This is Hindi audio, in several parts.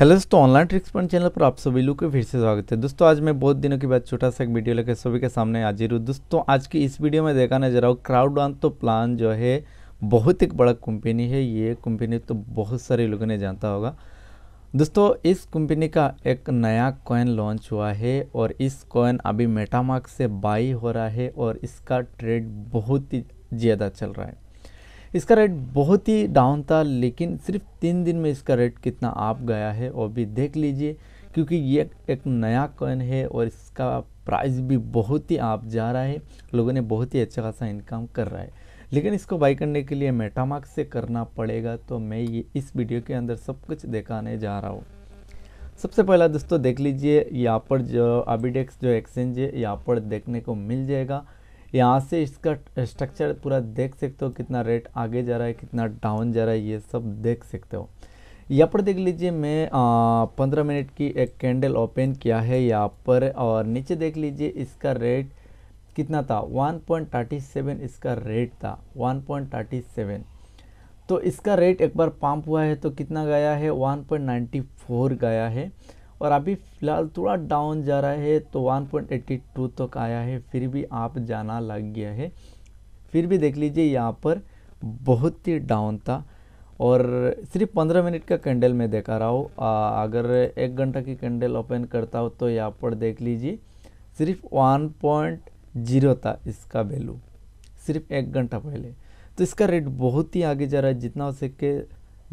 हेलो दोस्तों ऑनलाइन ट्रिक्स पॉइंट चैनल पर आप सभी लोग को फिर से स्वागत है दोस्तों आज मैं बहुत दिनों के बाद छोटा सा एक वीडियो लेकर सभी के सामने हाजिर हूँ दोस्तों आज की इस वीडियो में देखा नजर आऊँ क्राउड वन तो प्लान जो है बहुत एक बड़ा कंपनी है ये कंपनी तो बहुत सारे लोगों ने जानता होगा दोस्तों इस कंपनी का एक नया कॉइन लॉन्च हुआ है और इस कॉइन अभी मेटामार्क से बाई हो रहा है और इसका ट्रेड बहुत ही ज़्यादा चल रहा है इसका रेट बहुत ही डाउन था लेकिन सिर्फ तीन दिन में इसका रेट कितना आप गया है और भी देख लीजिए क्योंकि ये एक नया कॉइन है और इसका प्राइस भी बहुत ही आप जा रहा है लोगों ने बहुत ही अच्छा खासा इनकम कर रहा है लेकिन इसको बाई करने के लिए मेटामार्क से करना पड़ेगा तो मैं ये इस वीडियो के अंदर सब कुछ दिखाने जा रहा हूँ सबसे पहला दोस्तों देख लीजिए यहाँ पर जो अबिडेक्स जो एक्सचेंज है यहाँ पर देखने को मिल जाएगा यहाँ से इसका स्ट्रक्चर पूरा देख सकते हो कितना रेट आगे जा रहा है कितना डाउन जा रहा है ये सब देख सकते हो यहाँ पर देख लीजिए मैं पंद्रह मिनट की एक कैंडल ओपन किया है यहाँ पर और नीचे देख लीजिए इसका रेट कितना था 1.37 इसका रेट था 1.37 तो इसका रेट एक बार पंप हुआ है तो कितना गया है 1.94 गया है और अभी फ़िलहाल थोड़ा डाउन जा रहा है तो 1.82 तक आया है फिर भी आप जाना लग गया है फिर भी देख लीजिए यहाँ पर बहुत ही डाउन था और सिर्फ 15 मिनट का कैंडल मैं देखा रहा हूँ अगर एक घंटा की कैंडल ओपन करता हो तो यहाँ पर देख लीजिए सिर्फ 1.0 था इसका वैल्यू सिर्फ एक घंटा पहले तो इसका रेट बहुत ही आगे जा रहा है जितना हो सके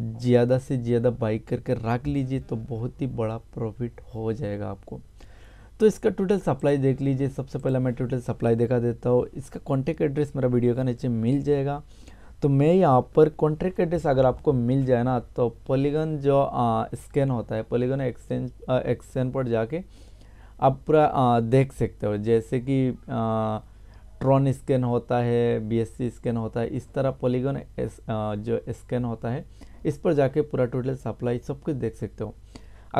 ज़्यादा से ज़्यादा बाई करके रख लीजिए तो बहुत ही बड़ा प्रॉफिट हो जाएगा आपको तो इसका टोटल सप्लाई देख लीजिए सबसे पहले मैं टोटल सप्लाई देखा देता हूँ इसका कॉन्टैक्ट एड्रेस मेरा वीडियो का नीचे मिल जाएगा तो मैं यहाँ पर कॉन्ट्रैक्ट एड्रेस अगर आपको मिल जाए ना तो पोलीगन जो स्कैन होता है पोलीगन एक्सचेंज एक्सचेंज पर जाके आप पूरा देख सकते हो जैसे कि ट्रॉन स्कैन होता है बीएससी स्कैन होता है इस तरह पोलीगन जो स्कैन होता है इस पर जाके पूरा टोटल सप्लाई सब कुछ देख सकते हो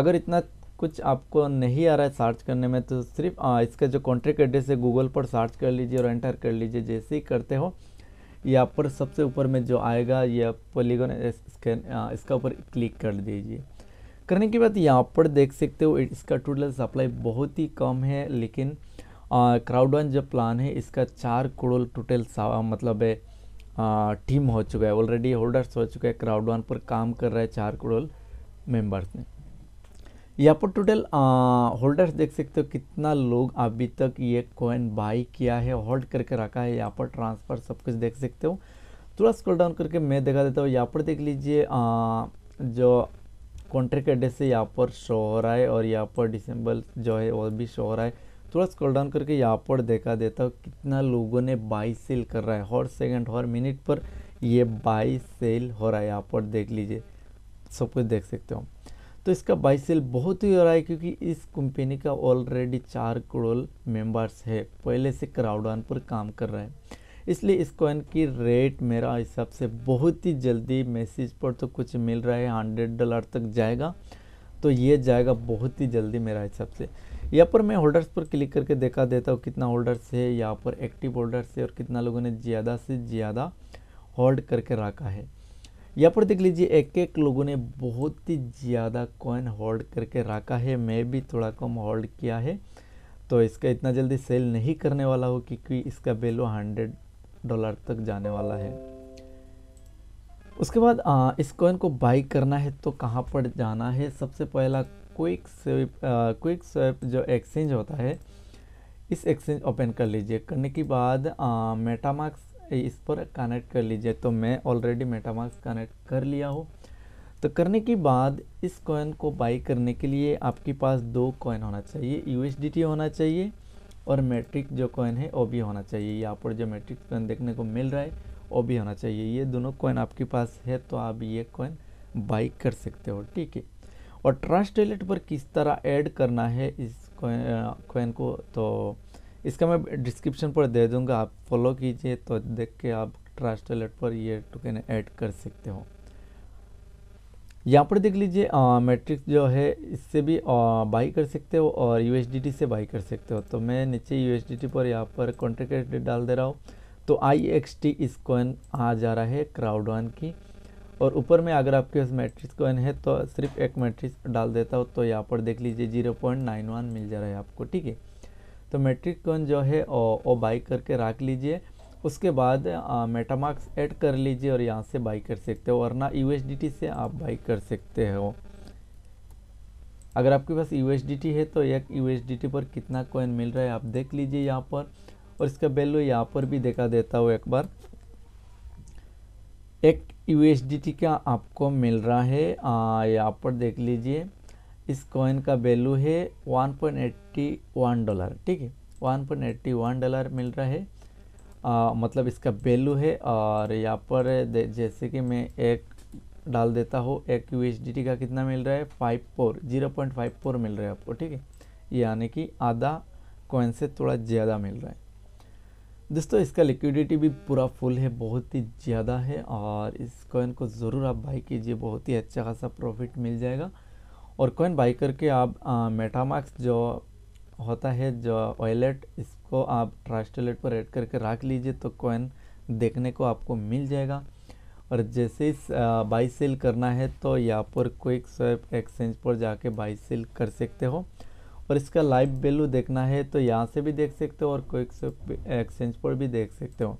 अगर इतना कुछ आपको नहीं आ रहा है सर्च करने में तो सिर्फ आ, इसका जो कॉन्ट्रैक्ट एड्रेस है गूगल पर सर्च कर लीजिए और एंटर कर लीजिए जैसे ही करते हो यहाँ पर सबसे ऊपर में जो आएगा यह पोलीगन स्कैन इसका ऊपर क्लिक कर दीजिए करने के बाद यहाँ पर देख सकते हो इसका टोटल सप्लाई बहुत ही कम है लेकिन क्राउड वन जो प्लान है इसका चार करोड़ टोटल मतलब है टीम हो चुका है ऑलरेडी होल्डर्स हो चुके हैं क्राउड वन पर काम कर रहे हैं चार करोड़ मेंबर्स ने यहाँ पर टोटल होल्डर्स देख सकते हो कितना लोग अभी तक ये कॉइन बाई किया है होल्ड करके रखा है यहाँ पर ट्रांसफ़र सब कुछ देख सकते हो थोड़ा स्क्रॉल डाउन करके मैं दिखा देता हूँ यहाँ पर देख लीजिए जो कॉन्ट्रैक्ट एड्रेस है यहाँ पर शो हो रहा है और यहाँ पर डिसम्बल जो है वो भी शो हो रहा है थोड़ा स्क्रॉल डाउन करके यहाँ पर देखा देता हूँ कितना लोगों ने बाई सेल कर रहा है हर सेकंड हर मिनट पर ये बाई सेल हो रहा है यहाँ पर देख लीजिए सब कुछ देख सकते हो तो इसका बाई सेल बहुत ही हो रहा है क्योंकि इस कंपनी का ऑलरेडी चार करोड़ मेंबर्स है पहले से क्राउडान पर काम कर रहा है इसलिए इस कॉइन की रेट मेरा हिसाब से बहुत ही जल्दी मैसेज पर तो कुछ मिल रहा है हंड्रेड डॉलर तक जाएगा तो ये जाएगा बहुत ही जल्दी मेरा हिसाब से यहाँ पर मैं होल्डर्स पर क्लिक करके देखा देता हूँ कितना होल्डर्स है यहाँ पर एक्टिव होल्डर्स है और कितना लोगों ने ज़्यादा से ज़्यादा होल्ड करके रखा है यहाँ पर देख लीजिए एक एक लोगों ने बहुत ही ज़्यादा कॉइन होल्ड करके रखा है मैं भी थोड़ा कम होल्ड किया है तो इसका इतना जल्दी सेल नहीं करने वाला हो क्योंकि इसका वैल्यू हंड्रेड डॉलर तक जाने वाला है उसके बाद आ, इस कॉइन को बाई करना है तो कहाँ पर जाना है सबसे पहला क्विक स्वेप क्विक स्वेप जो एक्सचेंज होता है इस एक्सचेंज ओपन कर लीजिए करने के बाद मेटामार्क्स इस पर कनेक्ट कर लीजिए तो मैं ऑलरेडी मेटामार्क्स कनेक्ट कर लिया हूँ तो करने के बाद इस कॉइन को बाई करने के लिए आपके पास दो कॉइन होना चाहिए यू होना चाहिए और मैट्रिक जो कॉइन है वो भी होना चाहिए यहाँ पर जो मैट्रिक कॉइन देखने को मिल रहा है वो भी होना चाहिए ये दोनों कॉइन आपके पास है तो आप ये कॉइन बाई कर सकते हो ठीक है और ट्रस्ट वेलेट पर किस तरह ऐड करना है इस कॉइन को तो इसका मैं डिस्क्रिप्शन पर दे दूंगा आप फॉलो कीजिए तो देख के आप ट्रस्ट वेलेट पर ये टोकन ऐड कर सकते हो यहाँ पर देख लीजिए मैट्रिक्स जो है इससे भी बाई कर सकते हो और यू से बाई कर सकते हो तो मैं नीचे यू पर यहाँ पर कॉन्ट्रेक्ट डाल दे रहा हूँ तो आई एक्स टी इस कॉइन आ जा रहा है क्राउड वन की और ऊपर में अगर आपके पास मैट्रिक्स कॉइन है तो सिर्फ एक मैट्रिक्स डाल देता हूँ तो यहाँ पर देख लीजिए जीरो पॉइंट नाइन वन मिल जा रहा है आपको ठीक है तो मैट्रिक कॉइन जो है ओ बाई करके रख लीजिए उसके बाद मेटामार्क्स ऐड कर लीजिए और यहाँ से बाई कर सकते हो वरना यू से आप बाई कर सकते हो अगर आपके पास यू है तो एक यू पर कितना कॉइन मिल रहा है आप देख लीजिए यहाँ पर और इसका वैल्यू यहाँ पर भी देखा देता हूँ एक बार एक यू का आपको मिल रहा है यहाँ पर देख लीजिए इस कॉइन का वैल्यू है 1.81 डॉलर ठीक है 1.81 डॉलर मिल रहा है आ, मतलब इसका वैल्यू है और यहाँ पर जैसे कि मैं एक डाल देता हूँ एक यू का कितना मिल रहा है five four zero point five four मिल रहा है आपको ठीक है यानी कि आधा कॉइन से थोड़ा ज़्यादा मिल रहा है दोस्तों इसका लिक्विडिटी भी पूरा फुल है बहुत ही ज़्यादा है और इस कॉइन को ज़रूर आप बाई कीजिए बहुत ही अच्छा खासा प्रॉफिट मिल जाएगा और कॉइन बाई करके आप मेटामार्क्स जो होता है जो ऑयलेट इसको आप ट्रास्टोलेट पर ऐड करके रख लीजिए तो कॉइन देखने को आपको मिल जाएगा और जैसे इस बाई सेल करना है तो यहाँ पर क्विक स्वैप एक्सचेंज पर जाके बाई सेल कर सकते हो और इसका लाइव वैल्यू देखना है तो यहाँ से भी देख सकते हो और कोई एक्सचेंज पर भी देख सकते हो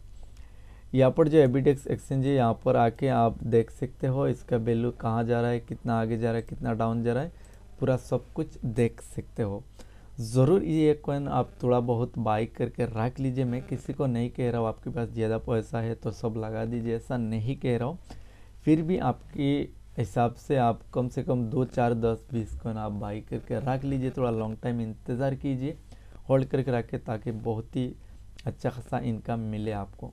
यहाँ पर जो एबीडेक्स एक्सचेंज है यहाँ पर आके आप देख सकते हो इसका वैल्यू कहाँ जा रहा है कितना आगे जा रहा है कितना डाउन जा रहा है पूरा सब कुछ देख सकते हो ज़रूर ये कॉइन आप थोड़ा बहुत बाई करके रख लीजिए मैं किसी को नहीं कह रहा हूँ आपके पास ज़्यादा पैसा है तो सब लगा दीजिए ऐसा नहीं कह रहा हूँ फिर भी आपकी हिसाब से आप कम से कम दो चार दस बीस कन आप बाई करके रख लीजिए थोड़ा लॉन्ग टाइम इंतज़ार कीजिए होल्ड करके रखें ताकि बहुत ही अच्छा खासा इनकम मिले आपको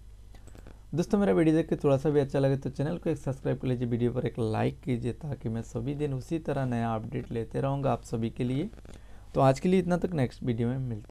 दोस्तों मेरा वीडियो देख के थोड़ा सा भी अच्छा लगे तो चैनल को एक सब्सक्राइब कर लीजिए वीडियो पर एक लाइक कीजिए ताकि मैं सभी दिन उसी तरह नया अपडेट लेते रहूँगा आप सभी के लिए तो आज के लिए इतना तक नेक्स्ट वीडियो में मिलते